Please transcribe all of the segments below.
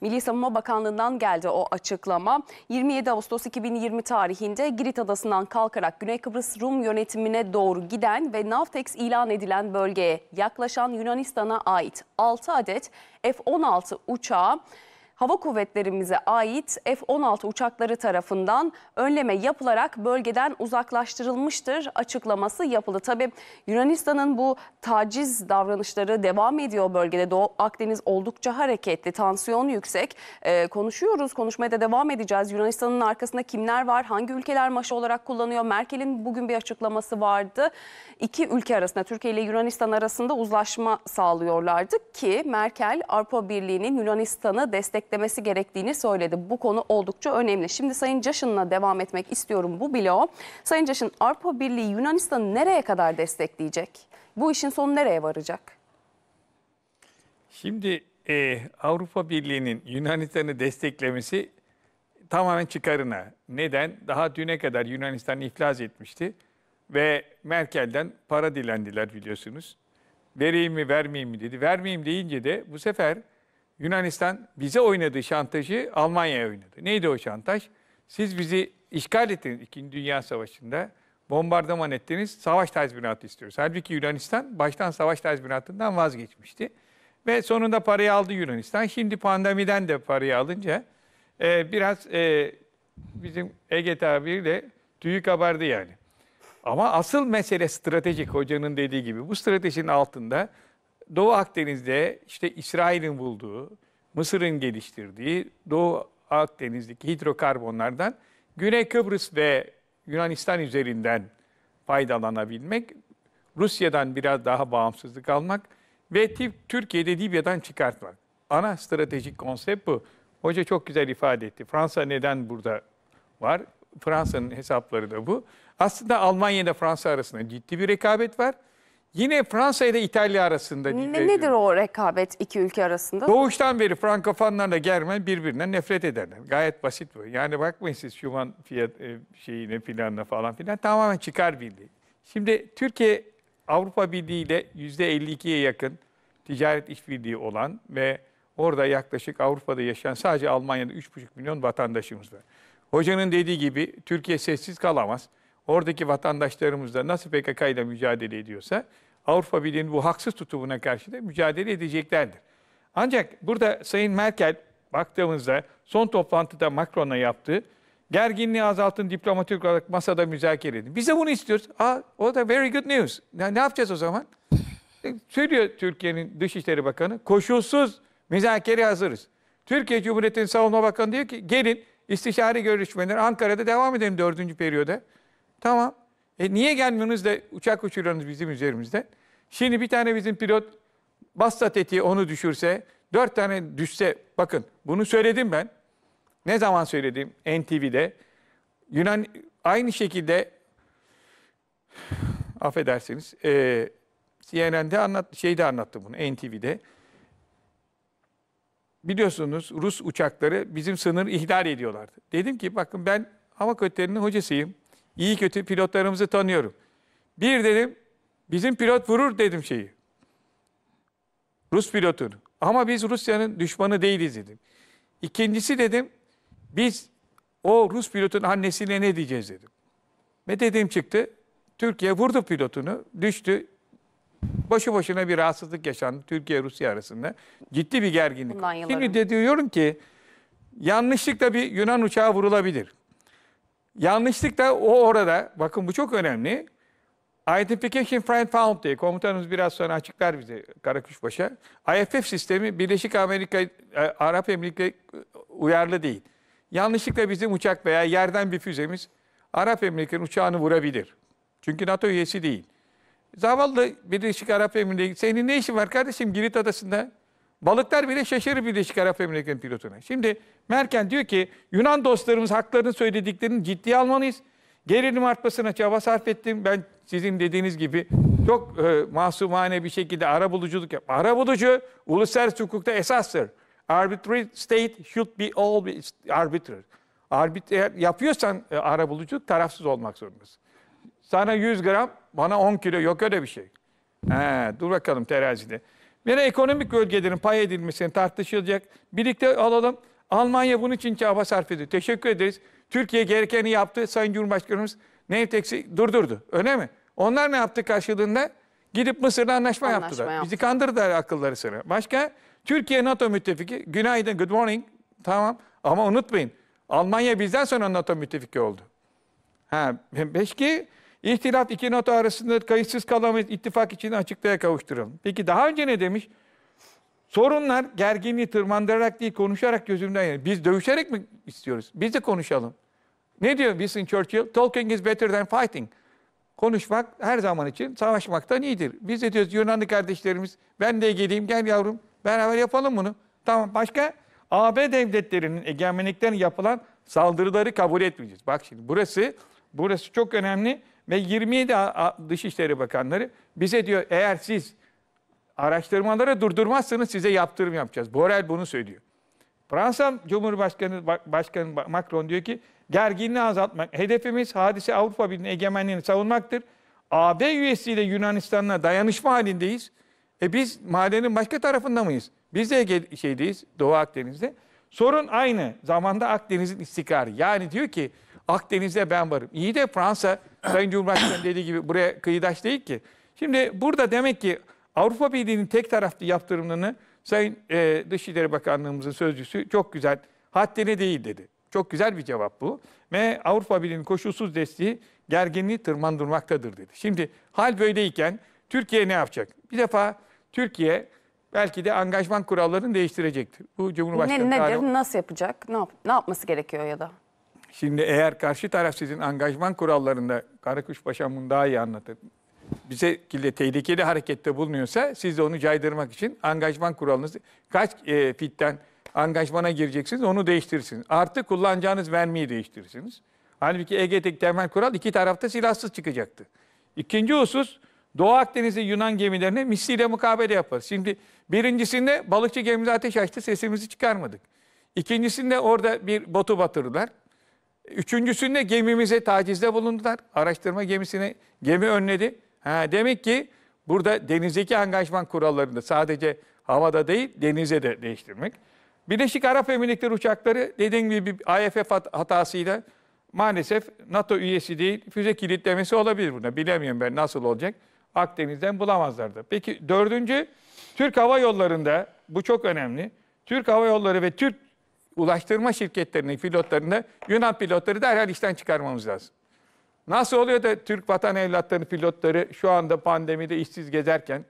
Milli Savunma Bakanlığı'ndan geldi o açıklama. 27 Ağustos 2020 tarihinde Girit Adası'ndan kalkarak Güney Kıbrıs Rum yönetimine doğru giden ve Navtex ilan edilen bölgeye yaklaşan Yunanistan'a ait 6 adet F-16 uçağı Hava kuvvetlerimize ait F-16 uçakları tarafından önleme yapılarak bölgeden uzaklaştırılmıştır açıklaması yapıldı. Tabi Yunanistan'ın bu taciz davranışları devam ediyor bölgede. Doğu Akdeniz oldukça hareketli, tansiyon yüksek. Ee, konuşuyoruz, konuşmaya da devam edeceğiz. Yunanistan'ın arkasında kimler var, hangi ülkeler maşa olarak kullanıyor? Merkel'in bugün bir açıklaması vardı. İki ülke arasında, Türkiye ile Yunanistan arasında uzlaşma sağlıyorlardı ki Merkel Avrupa Birliği'nin Yunanistan'ı destek desteklemesi gerektiğini söyledi. Bu konu oldukça önemli. Şimdi Sayın Caşın'la devam etmek istiyorum bu bloğu. Sayın Caşın Avrupa Birliği Yunanistan'ı nereye kadar destekleyecek? Bu işin sonu nereye varacak? Şimdi e, Avrupa Birliği'nin Yunanistan'ı desteklemesi tamamen çıkarına. Neden? Daha düne kadar Yunanistan iflas etmişti ve Merkel'den para dilendiler biliyorsunuz. Vereyim mi vermeyeyim mi dedi. Vermeyeyim deyince de bu sefer Yunanistan bize oynadığı şantajı Almanya'ya oynadı. Neydi o şantaj? Siz bizi işgal ettiniz 2. Dünya Savaşı'nda. Bombardıman ettiniz, savaş tazminatı istiyoruz. Halbuki Yunanistan baştan savaş tazminatından vazgeçmişti. Ve sonunda parayı aldı Yunanistan. Şimdi pandemiden de parayı alınca e, biraz e, bizim Ege tabiriyle tüyü kabardı yani. Ama asıl mesele stratejik hocanın dediği gibi. Bu stratejinin altında Doğu Akdeniz'de işte İsrail'in bulduğu, Mısır'ın geliştirdiği Doğu Akdeniz'deki hidrokarbonlardan Güney Kıbrıs ve Yunanistan üzerinden faydalanabilmek, Rusya'dan biraz daha bağımsızlık almak ve Türkiye'de Libya'dan çıkartmak. Ana stratejik konsept bu. Hoca çok güzel ifade etti. Fransa neden burada var? Fransa'nın hesapları da bu. Aslında Almanya ile Fransa arasında ciddi bir rekabet var. Yine Fransa ile İtalya arasında. Ne, nedir o rekabet iki ülke arasında? Doğuştan beri Frankofanlarla Germen birbirinden nefret ederler. Gayet basit bu. Yani bakmayın siz Schumann fiyat e, şeyine filanla falan filan tamamen çıkar birliği. Şimdi Türkiye Avrupa Birliği ile yüzde %52'ye yakın ticaret işbirliği olan ve orada yaklaşık Avrupa'da yaşayan sadece Almanya'da 3,5 milyon vatandaşımız var. Hocanın dediği gibi Türkiye sessiz kalamaz oradaki vatandaşlarımız da nasıl PKK ile mücadele ediyorsa Avrupa Birliği'nin bu haksız tutumuna karşı da mücadele edeceklerdir. Ancak burada Sayın Merkel baktığımızda son toplantıda Macron'la yaptığı gerginliği azaltın diplomatik olarak masada müzakere edin. Biz de bunu istiyoruz. Aa, o da very good news. Ne, ne yapacağız o zaman? E, söylüyor Türkiye'nin Dışişleri Bakanı. Koşulsuz müzakere hazırız. Türkiye Cumhuriyeti'nin Savunma Bakanı diyor ki gelin istişare görüşmeleri Ankara'da devam edelim dördüncü periyoda. Tamam. E niye gelmiyorsunuz da uçak uçuruyorsunuz bizim üzerimizden? Şimdi bir tane bizim pilot Basta tetiği onu düşürse, dört tane düşse, bakın bunu söyledim ben. Ne zaman söyledim? NTV'de. Yunan aynı şekilde affedersiniz e, CNN'de anlat, şeyde anlattım bunu NTV'de. Biliyorsunuz Rus uçakları bizim sınır ihlal ediyorlardı. Dedim ki bakın ben hava kuvvetlerinin hocasıyım. İyi kötü pilotlarımızı tanıyorum. Bir dedim, bizim pilot vurur dedim şeyi. Rus pilotunu. Ama biz Rusya'nın düşmanı değiliz dedim. İkincisi dedim, biz o Rus pilotun annesine ne diyeceğiz dedim. Ve dedim çıktı. Türkiye vurdu pilotunu, düştü. Boşu boşuna bir rahatsızlık yaşandı Türkiye-Rusya arasında. Ciddi bir gerginlik. Şimdi de diyorum ki yanlışlıkla bir Yunan uçağı vurulabilir. Yanlışlık da o orada, bakın bu çok önemli. Identification Friend Found diye komutanımız biraz sonra açıklar bize Karakuşbaşı. IFF sistemi Birleşik Amerika, e, Arap Emirlikleri e, uyarlı değil. Yanlışlıkla bizim uçak veya yerden bir füzemiz Arap Emirlikleri'nin uçağını vurabilir. Çünkü NATO üyesi değil. Zavallı Birleşik Arap Emirlikleri, senin ne işin var kardeşim Girit Adası'nda? Balıklar bile şaşırır Birleşik Arap Emirlikleri pilotuna. Şimdi Merkel diyor ki Yunan dostlarımız haklarını söylediklerini ciddiye almalıyız. Gerilim artmasına çaba sarf ettim. Ben sizin dediğiniz gibi çok e, masumane bir şekilde ara buluculuk yap. Ara bulucu uluslararası hukukta esastır. Arbitrary state should be all always arbitrary. Arbitrer yapıyorsan e, ara buluculuk tarafsız olmak zorundasın. Sana 100 gram, bana 10 kilo yok öyle bir şey. He, dur bakalım terazide. Yine ekonomik bölgelerin pay edilmesini tartışılacak. Birlikte alalım. Almanya bunun için çaba sarf ediyor. Teşekkür ederiz. Türkiye gerekeni yaptı. Sayın Cumhurbaşkanımız Nevteksi durdurdu. Öyle mi? Onlar ne yaptı karşılığında? Gidip Mısır'la anlaşma, anlaşma yaptılar. Yaptı. Bizi kandırdılar akılları sana. Başka? Türkiye NATO müttefiki. Günaydın, good morning. Tamam. Ama unutmayın. Almanya bizden sonra NATO müttefiki oldu. Ha, belki İhtilat iki nota arasında kayıtsız kalamayız, ittifak için açıklığa kavuşturalım. Peki daha önce ne demiş? Sorunlar gerginliği tırmandırarak değil, konuşarak gözümden yani. Biz dövüşerek mi istiyoruz? Biz de konuşalım. Ne diyor Winston Churchill? Talking is better than fighting. Konuşmak her zaman için savaşmaktan iyidir. Biz de diyoruz Yunanlı kardeşlerimiz, ben de geleyim, gel yavrum, beraber yapalım bunu. Tamam, başka? AB devletlerinin egemenlikten yapılan saldırıları kabul etmeyeceğiz. Bak şimdi burası, burası çok önemli. Ve 27 Dışişleri Bakanları bize diyor eğer siz araştırmaları durdurmazsanız size yaptırım yapacağız. Borel bunu söylüyor. Fransa Cumhurbaşkanı Başkanı Macron diyor ki gerginliği azaltmak. Hedefimiz hadise Avrupa Birliği'nin egemenliğini savunmaktır. AB üyesiyle Yunanistan'la dayanışma halindeyiz. E biz mahallenin başka tarafında mıyız? Biz de Ege şeydeyiz, Doğu Akdeniz'de. Sorun aynı. Zamanda Akdeniz'in istikrarı. Yani diyor ki Akdeniz'de ben varım. İyi de Fransa Sayın Cumhurbaşkanı dediği gibi buraya kıyıdaş değil ki. Şimdi burada demek ki Avrupa Birliği'nin tek taraflı yaptırımlarını Sayın e, Dışişleri Bakanlığımızın sözcüsü çok güzel haddine değil dedi. Çok güzel bir cevap bu. Ve Avrupa Birliği'nin koşulsuz desteği gerginliği tırmandırmaktadır dedi. Şimdi hal böyleyken Türkiye ne yapacak? Bir defa Türkiye belki de angajman kurallarını değiştirecektir. Bu Cumhurbaşkanı ne, nedir? Tarih... Nasıl yapacak? Ne, yap ne yapması gerekiyor ya da? Şimdi eğer karşı taraf sizin angajman kurallarında, Karakuş Paşam bunu daha iyi anlatır. Bize tehlikeli harekette bulunuyorsa siz de onu caydırmak için angajman kuralınızı kaç e, fitten angajmana gireceksiniz onu değiştirirsiniz. Artı kullanacağınız vermeyi değiştirirsiniz. Halbuki Ege'deki temel kural iki tarafta silahsız çıkacaktı. İkinci husus Doğu Akdeniz'de Yunan gemilerine misliyle mukabele yapar. Şimdi birincisinde balıkçı gemimiz ateş açtı sesimizi çıkarmadık. İkincisinde orada bir botu batırdılar. Üçüncüsünde gemimize tacizde bulundular. Araştırma gemisini gemi önledi. Ha, demek ki burada denizdeki angajman kurallarını sadece havada değil denize de değiştirmek. Birleşik Arap Emirlikleri uçakları dediğim gibi bir IFF hatasıyla maalesef NATO üyesi değil füze kilitlemesi olabilir buna. Bilemiyorum ben nasıl olacak. Akdeniz'den bulamazlardı. Peki dördüncü Türk Hava Yolları'nda bu çok önemli. Türk Hava Yolları ve Türk ulaştırma şirketlerinin pilotlarını Yunan pilotları derhal işten çıkarmamız lazım. Nasıl oluyor da Türk vatan evlatlarının pilotları şu anda pandemide işsiz gezerken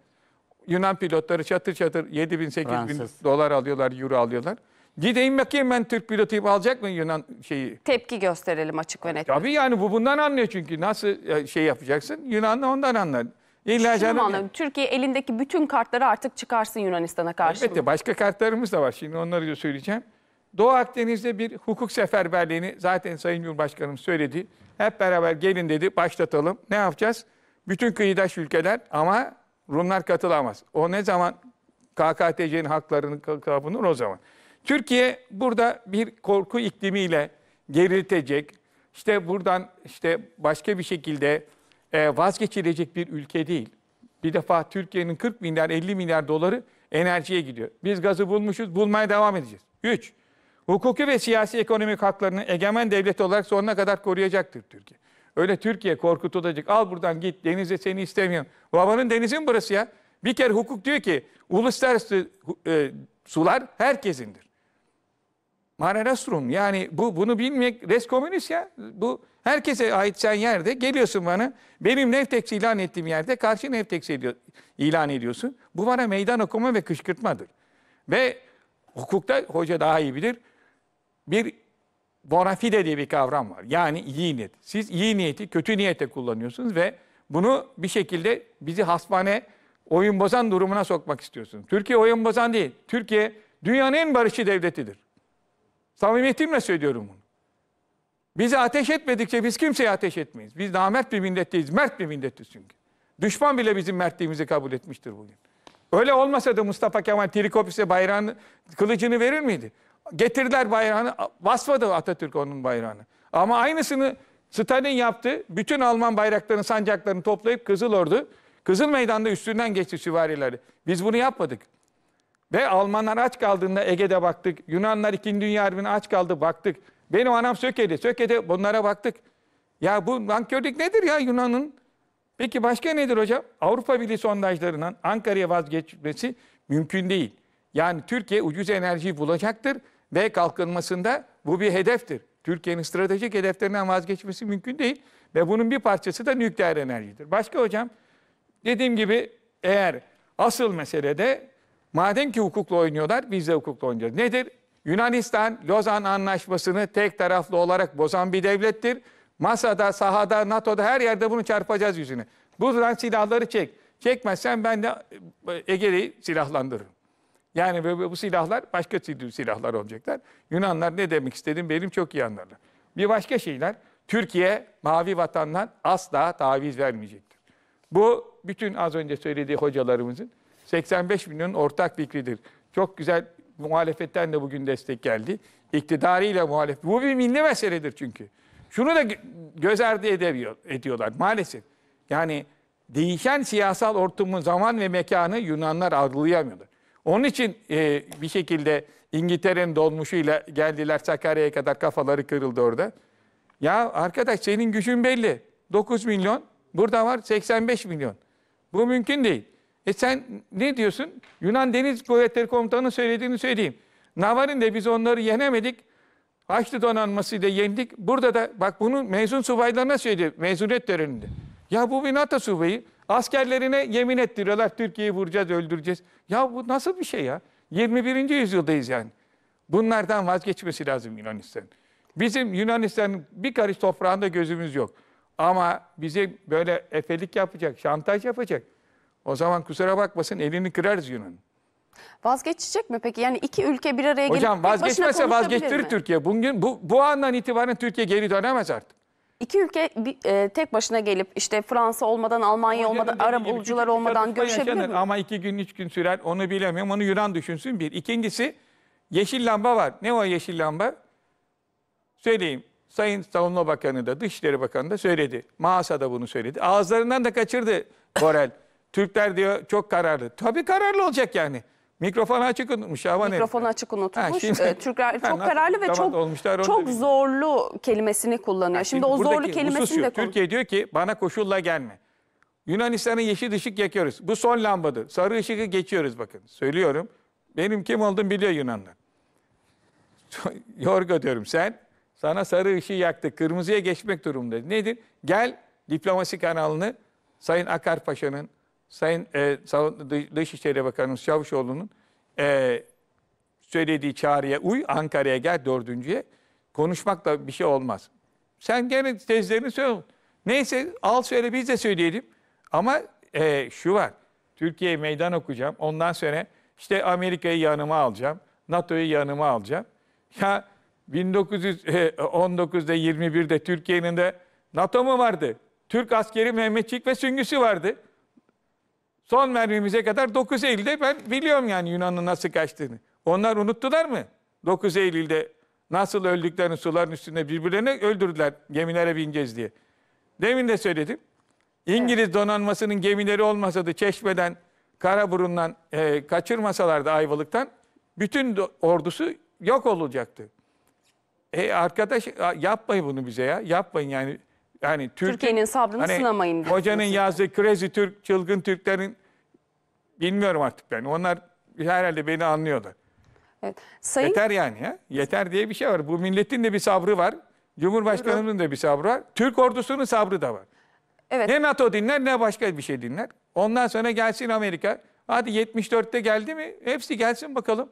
Yunan pilotları çatır çatır 7 bin 8 bin Fransız. dolar alıyorlar, euro alıyorlar. Gideyim bakayım ben Türk pilotuyum alacak mı Yunan şeyi? Tepki gösterelim açık ve net. Tabii yani bu bundan anlıyor çünkü nasıl e, şey yapacaksın Yunan da ondan anlar. İlla Şunu canım- anladım? Türkiye elindeki bütün kartları artık çıkarsın Yunanistan'a karşı. Evet, başka kartlarımız da var. Şimdi onları da söyleyeceğim. Doğu Akdeniz'de bir hukuk seferberliğini zaten Sayın Cumhurbaşkanım söyledi. Hep beraber gelin dedi başlatalım. Ne yapacağız? Bütün kıyıdaş ülkeler ama Rumlar katılamaz. O ne zaman KKTC'nin haklarını kavunur o zaman. Türkiye burada bir korku iklimiyle geriltecek, İşte buradan işte başka bir şekilde e, vazgeçilecek bir ülke değil. Bir defa Türkiye'nin 40 milyar 50 milyar doları enerjiye gidiyor. Biz gazı bulmuşuz, bulmaya devam edeceğiz. 3 hukuki ve siyasi ekonomik haklarını egemen devlet olarak sonuna kadar koruyacaktır Türkiye. Öyle Türkiye korkutulacak. Al buradan git denize seni istemiyorum. Babanın denizi burası ya? Bir kere hukuk diyor ki uluslararası e, sular herkesindir. Mare Nostrum yani bu bunu bilmek res komünist ya. Bu herkese ait sen yerde geliyorsun bana benim Nevtex ilan ettiğim yerde karşı Nevtex ediyor, ilan ediyorsun. Bu bana meydan okuma ve kışkırtmadır. Ve hukukta hoca daha iyi bilir bir bonafide diye bir kavram var. Yani iyi niyet. Siz iyi niyeti kötü niyete kullanıyorsunuz ve bunu bir şekilde bizi hasmane oyun bozan durumuna sokmak istiyorsunuz. Türkiye oyun bozan değil. Türkiye dünyanın en barışçı devletidir. Samimiyetimle söylüyorum bunu. Bizi ateş etmedikçe biz kimseye ateş etmeyiz. Biz namert bir millet Mert bir milletiz çünkü. Düşman bile bizim mertliğimizi kabul etmiştir bugün. Öyle olmasa da Mustafa Kemal Trikopis'e bayrağını, kılıcını verir miydi? getirdiler bayrağını. Basmadı Atatürk onun bayrağını. Ama aynısını Stalin yaptı. Bütün Alman bayraklarını, sancaklarını toplayıp Kızıl Ordu, Kızıl Meydan'da üstünden geçti süvarileri. Biz bunu yapmadık. Ve Almanlar aç kaldığında Ege'de baktık. Yunanlar 2. Dünya Harbi'ne aç kaldı baktık. Benim anam Söke'de. Söke'de bunlara baktık. Ya bu nankörlük nedir ya Yunan'ın? Peki başka nedir hocam? Avrupa Birliği sondajlarından Ankara'ya vazgeçmesi mümkün değil. Yani Türkiye ucuz enerjiyi bulacaktır ve kalkınmasında bu bir hedeftir. Türkiye'nin stratejik hedeflerinden vazgeçmesi mümkün değil ve bunun bir parçası da nükleer enerjidir. Başka hocam dediğim gibi eğer asıl meselede madem ki hukukla oynuyorlar biz de hukukla oynuyoruz. Nedir? Yunanistan Lozan Anlaşması'nı tek taraflı olarak bozan bir devlettir. Masada, sahada, NATO'da her yerde bunu çarpacağız yüzüne. Buradan silahları çek. Çekmezsen ben de Ege'yi silahlandırırım. Yani bu, bu silahlar başka silahlar olacaklar. Yunanlar ne demek istedim? benim çok iyi anlarlar. Bir başka şeyler, Türkiye mavi vatandan asla taviz vermeyecektir. Bu bütün az önce söylediği hocalarımızın 85 milyonun ortak fikridir. Çok güzel muhalefetten de bugün destek geldi. İktidarıyla muhalefet. Bu bir milli meseledir çünkü. Şunu da göz ardı ediyor ediyorlar maalesef. Yani değişen siyasal ortamın zaman ve mekanı Yunanlar algılayamıyordu. Onun için e, bir şekilde İngiltere'nin dolmuşuyla geldiler Sakarya'ya kadar kafaları kırıldı orada. Ya arkadaş senin gücün belli. 9 milyon, burada var 85 milyon. Bu mümkün değil. E sen ne diyorsun? Yunan Deniz Kuvvetleri Komutanı'nın söylediğini söyleyeyim. Navarın Navarin'de biz onları yenemedik. Haçlı da yendik. Burada da bak bunu mezun subaylarına söyledi mezuniyet töreninde. Ya bu bir NATO subayı. Askerlerine yemin ettiriyorlar Türkiye'yi vuracağız, öldüreceğiz. Ya bu nasıl bir şey ya? 21. yüzyıldayız yani. Bunlardan vazgeçmesi lazım Yunanistan. Bizim Yunanistan'ın bir karış toprağında gözümüz yok. Ama bize böyle efelik yapacak, şantaj yapacak. O zaman kusura bakmasın elini kırarız Yunan. Vazgeçecek mi peki? Yani iki ülke bir araya gelip Hocam vazgeçmese vazgeçtirir mi? Türkiye. Bugün bu, bu andan itibaren Türkiye geri dönemez artık iki ülke bir, e, tek başına gelip işte Fransa olmadan, Almanya olmadan, Arap bulucular olmadan görüşebilir mi? Ama iki gün, üç gün sürer onu bilemiyorum. Onu Yunan düşünsün bir. İkincisi yeşil lamba var. Ne o yeşil lamba? Söyleyeyim. Sayın Savunma Bakanı da, Dışişleri Bakanı da söyledi. Maasa da bunu söyledi. Ağızlarından da kaçırdı Borel. Türkler diyor çok kararlı. Tabii kararlı olacak yani. Mikrofonu açık unutmuş. ya. Mikrofonu herifler. açık unutmuş. Ha, şimdi, ee, Türkler çok nasıl kararlı ve çok olmuşlar, çok değil. zorlu kelimesini kullanıyor. Ha, şimdi, şimdi o zorlu kelimesini de Türkiye diyor ki bana koşulla gelme. Yunanistan'ın yeşil ışık yakıyoruz. Bu son lambadır. Sarı ışığı geçiyoruz bakın. Söylüyorum. Benim kim olduğumu biliyor Yunanlar. Yorgo diyorum sen sana sarı ışığı yaktı, Kırmızıya geçmek durumunda. Nedir? Gel diplomasi kanalını Sayın Akar Paşa'nın Sayın e, Dışişleri Bakanımız Çavuşoğlu'nun e, söylediği çağrıya uy, Ankara'ya gel dördüncüye. konuşmak da bir şey olmaz. Sen gene tezlerini söyle. Neyse al söyle biz de söyleyelim. Ama e, şu var. Türkiye'ye meydan okuyacağım. Ondan sonra işte Amerika'yı yanıma alacağım. NATO'yu yanıma alacağım. Ya 1919'da e, 21'de Türkiye'nin de NATO mu vardı? Türk askeri Mehmetçik ve Süngüsü vardı. Son mermimize kadar 9 Eylül'de ben biliyorum yani Yunan'ın nasıl kaçtığını. Onlar unuttular mı? 9 Eylül'de nasıl öldüklerini suların üstünde birbirlerini öldürdüler gemilere bineceğiz diye. Demin de söyledim. İngiliz donanmasının gemileri olmasaydı Çeşme'den, Karaburun'dan e, kaçırmasalardı Ayvalık'tan bütün ordusu yok olacaktı. E arkadaş yapmayın bunu bize ya. Yapmayın yani. Yani Türkiye'nin sabrını hani, sınamayın. Hocanın yazdığı Crazy Türk, çılgın Türklerin bilmiyorum artık ben. Yani. Onlar herhalde beni anlıyorlar. Evet. Sayın... Yeter yani ya. Yeter diye bir şey var. Bu milletin de bir sabrı var. Cumhurbaşkanımızın da bir sabrı var. Türk ordusunun sabrı da var. Evet. Ne NATO dinler ne başka bir şey dinler. Ondan sonra gelsin Amerika. Hadi 74'te geldi mi? Hepsi gelsin bakalım.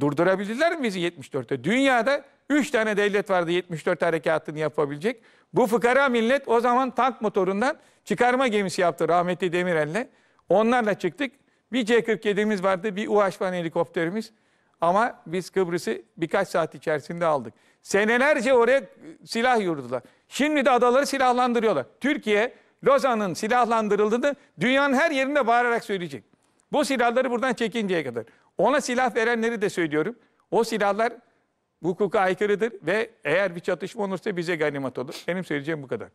Durdurabilirler mi bizi 74'te? Dünyada 3 tane devlet vardı 74 harekatını yapabilecek. Bu fıkara millet o zaman tank motorundan çıkarma gemisi yaptı rahmetli Demirel'le. Onlarla çıktık. Bir C-47'miz vardı, bir UH-1 helikopterimiz. Ama biz Kıbrıs'ı birkaç saat içerisinde aldık. Senelerce oraya silah yurdular. Şimdi de adaları silahlandırıyorlar. Türkiye, Lozan'ın silahlandırıldığını dünyanın her yerinde bağırarak söyleyecek. Bu silahları buradan çekinceye kadar. Ona silah verenleri de söylüyorum. O silahlar bu hukuka aykırıdır ve eğer bir çatışma olursa bize ganimet olur. Benim söyleyeceğim bu kadar.